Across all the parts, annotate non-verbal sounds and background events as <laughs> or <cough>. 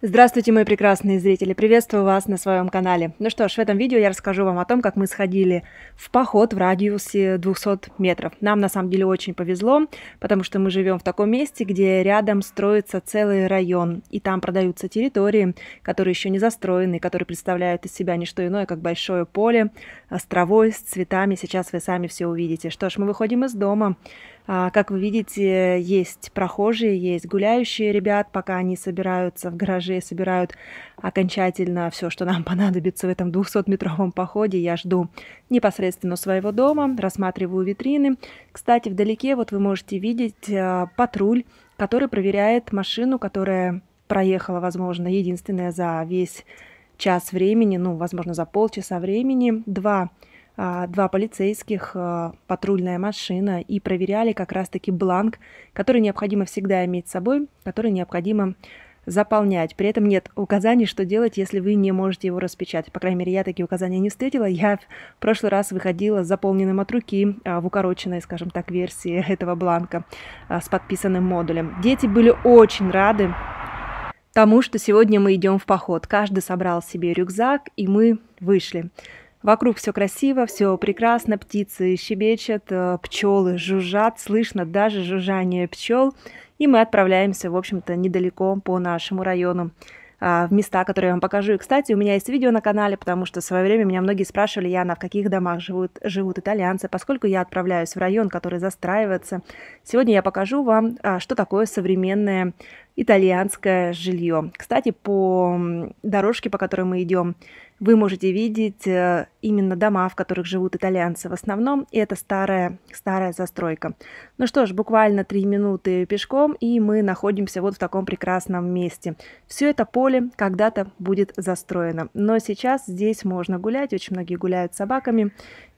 Здравствуйте, мои прекрасные зрители! Приветствую вас на своем канале. Ну что ж, в этом видео я расскажу вам о том, как мы сходили в поход в радиусе 200 метров. Нам на самом деле очень повезло, потому что мы живем в таком месте, где рядом строится целый район, и там продаются территории, которые еще не застроены, которые представляют из себя не что иное, как большое поле с травой, с цветами. Сейчас вы сами все увидите. Что ж, мы выходим из дома, а, как вы видите, есть прохожие, есть гуляющие ребят, пока они собираются в гараже, собирают окончательно все, что нам <laughs> понадобится в этом 200-метровом походе. Я жду непосредственно своего дома, рассматриваю витрины. Кстати, вдалеке вот вы можете видеть а, патруль, который проверяет машину, которая проехала, возможно, единственная за весь час времени, ну, возможно, за полчаса времени. Два а, два полицейских, а, патрульная машина и проверяли как раз-таки бланк, который необходимо всегда иметь с собой, который необходимо заполнять. При этом нет указаний, что делать, если вы не можете его распечатать. По крайней мере, я такие указания не встретила. Я в прошлый раз выходила с заполненным от руки а, в укороченной, скажем так, версии <laughs> этого бланка с подписанным модулем. Дети были очень рады тому, что сегодня мы идем в поход. Каждый собрал себе рюкзак, и мы вышли. Вокруг все красиво, все прекрасно, птицы щебечат, э, пчелы жужжат, слышно даже жужжание пчел. И мы отправляемся, в общем-то, недалеко по нашему району а, в места, которые я вам покажу. И, кстати, у меня есть видео на канале, потому что в свое время меня многие спрашивали, Яна, в каких домах живут, живут итальянцы, поскольку я отправляюсь в район, который застраивается. Сегодня я покажу вам, а, что такое современное итальянское жилье. Кстати, по дорожке, по которой мы идем, вы можете видеть э, именно дома, в которых живут итальянцы в основном, и это старая, старая застройка. Ну что ж, буквально три минуты пешком, и мы находимся вот в таком прекрасном месте. Все это поле когда-то будет застроено, но сейчас здесь можно гулять, очень многие гуляют с собаками,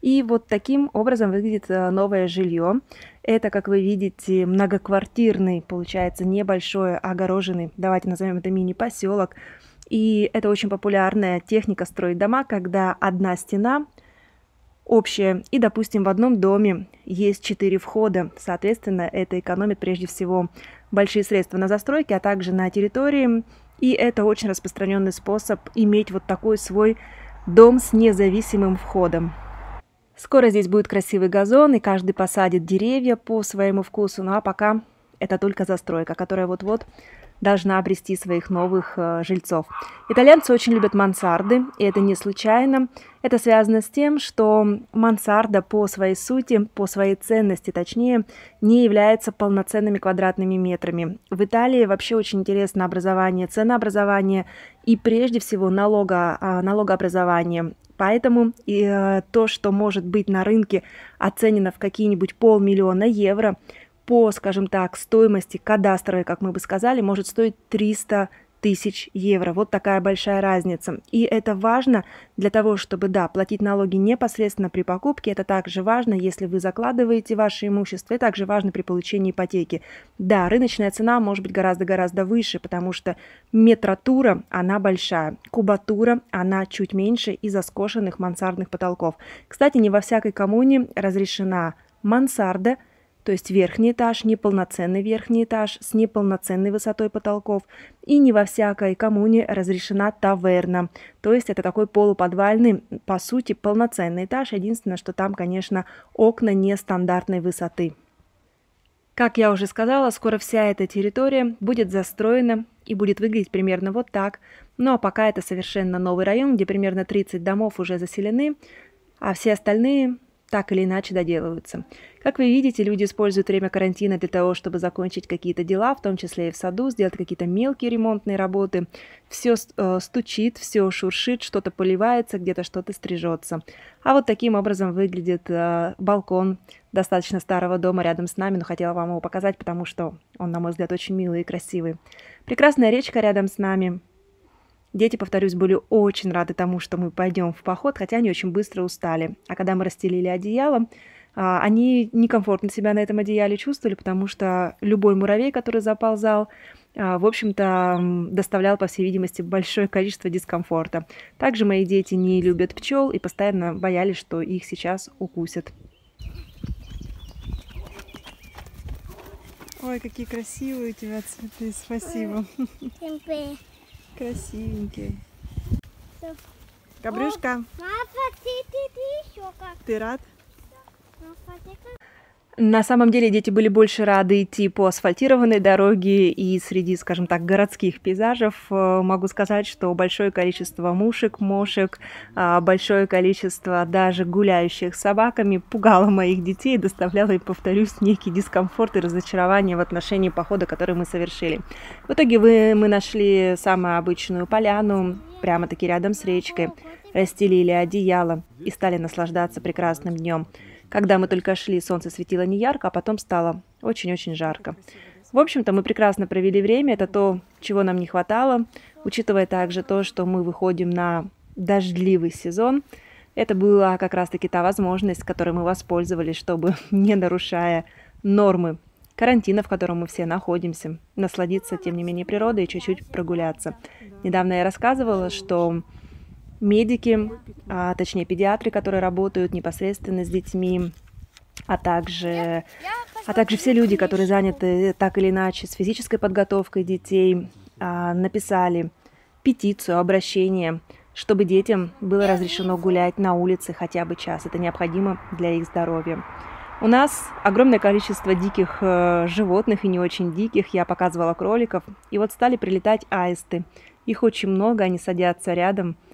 и вот таким образом выглядит э, новое жилье. Это, как вы видите, многоквартирный, получается, небольшой, огороженный, давайте назовем это мини-поселок. И это очень популярная техника строить дома, когда одна стена общая, и, допустим, в одном доме есть четыре входа. Соответственно, это экономит прежде всего большие средства на застройке, а также на территории. И это очень распространенный способ иметь вот такой свой дом с независимым входом. Скоро здесь будет красивый газон, и каждый посадит деревья по своему вкусу. Ну а пока это только застройка, которая вот-вот должна обрести своих новых э, жильцов. Итальянцы очень любят мансарды, и это не случайно. Это связано с тем, что мансарда по своей сути, по своей ценности, точнее, не является полноценными квадратными метрами. В Италии вообще очень интересно образование, ценообразование и прежде всего налога, э, налогообразование. Поэтому э, то, что может быть на рынке оценено в какие-нибудь полмиллиона евро, по, скажем так, стоимости кадастровой, как мы бы сказали, может стоить 300 тысяч евро. Вот такая большая разница. И это важно для того, чтобы, да, платить налоги непосредственно при покупке. Это также важно, если вы закладываете ваше имущество. И также важно при получении ипотеки. Да, рыночная цена может быть гораздо-гораздо выше, потому что метратура, она большая. Кубатура, она чуть меньше из-за скошенных мансардных потолков. Кстати, не во всякой коммуне разрешена мансарда – то есть верхний этаж, неполноценный верхний этаж с неполноценной высотой потолков. И не во всякой коммуне разрешена таверна, то есть это такой полуподвальный, по сути, полноценный этаж. Единственное, что там, конечно, окна нестандартной высоты. Как я уже сказала, скоро вся эта территория будет застроена и будет выглядеть примерно вот так. Ну а пока это совершенно новый район, где примерно 30 домов уже заселены, а все остальные так или иначе доделываются. Как вы видите, люди используют время карантина для того, чтобы закончить какие-то дела, в том числе и в саду, сделать какие-то мелкие ремонтные работы. Все э, стучит, все шуршит, что-то поливается, где-то что-то стрижется. А вот таким образом выглядит э, балкон достаточно старого дома рядом с нами, но хотела вам его показать, потому что он, на мой взгляд, очень милый и красивый. Прекрасная речка рядом с нами – Дети, повторюсь, были очень рады тому, что мы пойдем в поход, хотя они очень быстро устали. А когда мы расстелили одеяло, а, они некомфортно себя на этом одеяле чувствовали, потому что любой муравей, который заползал, а, в общем-то, доставлял, по всей видимости, большое количество дискомфорта. Также мои дети не любят пчел и постоянно боялись, что их сейчас укусят. Ой, какие красивые у тебя цветы, спасибо. Красивенький. Габрюшка. Ты рад? На самом деле дети были больше рады идти по асфальтированной дороге и среди, скажем так, городских пейзажев. Э, могу сказать, что большое количество мушек, мошек, а, большое количество даже гуляющих собаками пугало моих детей, доставляло, и повторюсь, некий дискомфорт и разочарование в отношении похода, который мы совершили. В итоге мы нашли самую обычную поляну, прямо-таки рядом с речкой, расстелили одеяло и стали наслаждаться прекрасным днем. Когда мы только шли, солнце светило не ярко, а потом стало очень-очень жарко. В общем-то, мы прекрасно провели время, это то, чего нам не хватало, учитывая также то, что мы выходим на дождливый сезон. Это была как раз-таки та возможность, которой мы воспользовались, чтобы, <laughs> не нарушая нормы карантина, в котором мы все находимся, насладиться, тем не менее, природой и чуть-чуть прогуляться. Недавно я рассказывала, что медики, а, точнее педиатры, которые работают непосредственно с детьми, а также, а также все люди, которые заняты э, так или иначе с физической подготовкой детей, а, написали петицию, обращение, чтобы детям было разрешено гулять на улице хотя бы час. Это необходимо для их здоровья. У нас огромное количество диких э, животных и не очень диких. Я показывала кроликов. И вот стали прилетать аисты. Их очень много, они садятся рядом –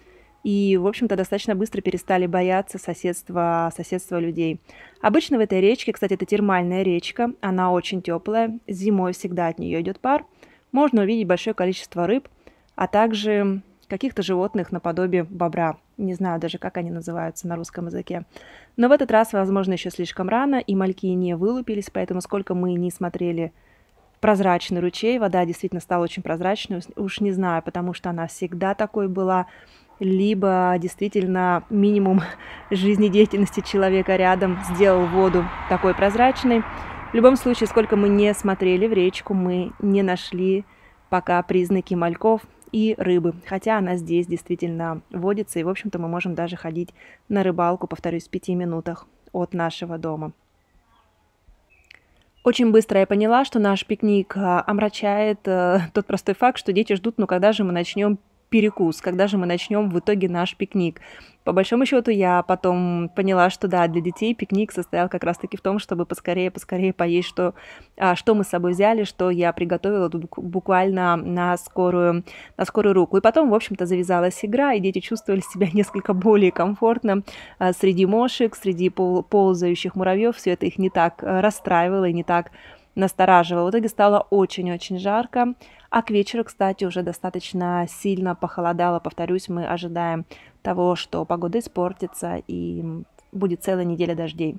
и, в общем-то, достаточно быстро перестали бояться соседства, соседства людей. Обычно в этой речке, кстати, это термальная речка, она очень теплая, зимой всегда от нее идет пар, можно увидеть большое количество рыб, а также каких-то животных наподобие бобра. Не знаю даже, как они называются на русском языке. Но в этот раз, возможно, еще слишком рано, и мальки не вылупились, поэтому сколько мы не смотрели прозрачный ручей, вода действительно стала очень прозрачной, уж не знаю, потому что она всегда такой была либо действительно минимум <laughs> жизнедеятельности человека рядом сделал воду такой прозрачной. В любом случае, сколько мы не смотрели в речку, мы не нашли пока признаки мальков и рыбы, хотя она здесь действительно водится, и, в общем-то, мы можем даже ходить на рыбалку, повторюсь, в пяти минутах от нашего дома. Очень быстро я поняла, что наш пикник а, омрачает э, тот простой факт, что дети ждут, ну когда же мы начнем перекус, когда же мы начнем в итоге наш пикник. По большому счету, я потом поняла, что да, для детей пикник состоял как раз-таки в том, чтобы поскорее, поскорее поесть, что, а, что мы с собой взяли, что я приготовила тут буквально на скорую, на скорую руку. И потом, в общем-то, завязалась игра, и дети чувствовали себя <laughs> несколько более комфортно а, среди мошек, среди пол ползающих муравьев. Все это их не так э, расстраивало и не так настораживало. В итоге стало очень-очень жарко. А к вечеру, кстати, уже достаточно сильно похолодало. Повторюсь, мы ожидаем того, что погода испортится и будет целая неделя дождей.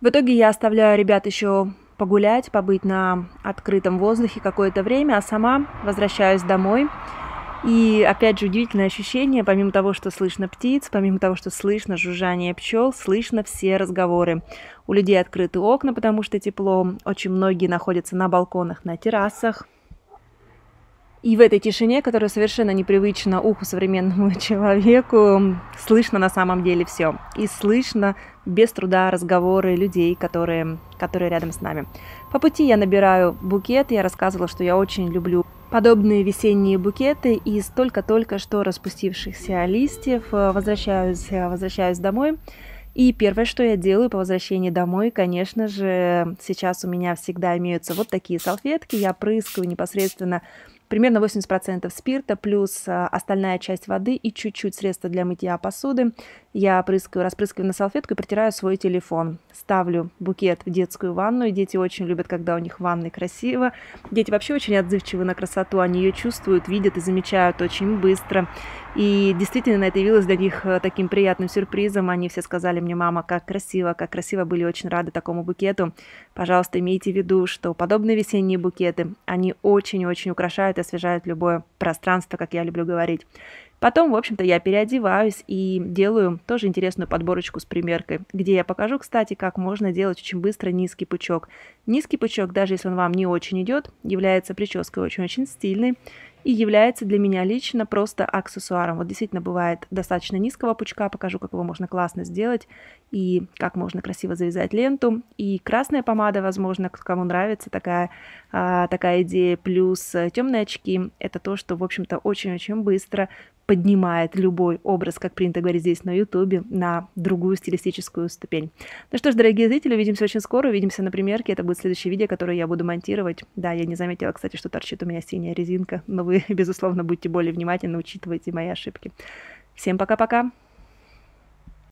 В итоге я оставляю ребят еще погулять, побыть на открытом воздухе какое-то время, а сама возвращаюсь домой. И, опять же, удивительное ощущение, помимо того, что слышно птиц, помимо того, что слышно жужжание пчел, слышно все разговоры. У людей открыты окна, потому что тепло. Очень многие находятся на балконах, на террасах. И в этой тишине, которая совершенно непривычна уху современному <laughs> человеку, слышно на самом деле все. И слышно без труда разговоры людей, которые, которые рядом с нами. По пути я набираю букет, я рассказывала, что я очень люблю подобные весенние букеты из только-только что распустившихся листьев. Э, возвращаюсь, э, возвращаюсь домой. И первое, что я делаю по возвращении домой, конечно же, сейчас у меня всегда имеются вот такие салфетки. Я прыскаю непосредственно примерно 80% спирта, плюс э, остальная часть воды и чуть-чуть средства для мытья посуды. Я прыскаю, распрыскиваю на салфетку и протираю свой телефон. Ставлю букет в детскую ванну, и дети очень любят, когда у них в ванной красиво. Дети вообще очень отзывчивы на красоту, они ее чувствуют, видят и замечают очень быстро. И действительно, это явилось для них э, таким приятным сюрпризом. Они все сказали мне, мама, как красиво, как красиво, были очень рады такому букету. Пожалуйста, имейте в виду, что подобные весенние букеты, они очень-очень украшают и освежают любое пространство, как я люблю говорить. Потом, в общем-то, я переодеваюсь и делаю тоже интересную подборочку с примеркой, где я покажу, кстати, как можно делать очень быстро низкий пучок. Низкий пучок, даже если он вам не очень идет, является прической очень-очень стильной и является для меня лично просто аксессуаром. Вот действительно бывает достаточно низкого пучка, покажу, как его можно классно сделать и как можно красиво завязать ленту. И красная помада, возможно, кому нравится такая, а, такая идея, плюс э, темные очки. Это то, что, в общем-то, очень-очень быстро поднимает любой образ, как принято говорить здесь на ютубе, на другую стилистическую ступень. Ну что ж, дорогие зрители, увидимся очень скоро, увидимся на примерке, это будет следующее видео, которое я буду монтировать. Да, я не заметила, кстати, что торчит у меня синяя резинка, но вы вы, <laughs> безусловно, будьте более внимательны, учитывайте мои ошибки. Всем пока-пока!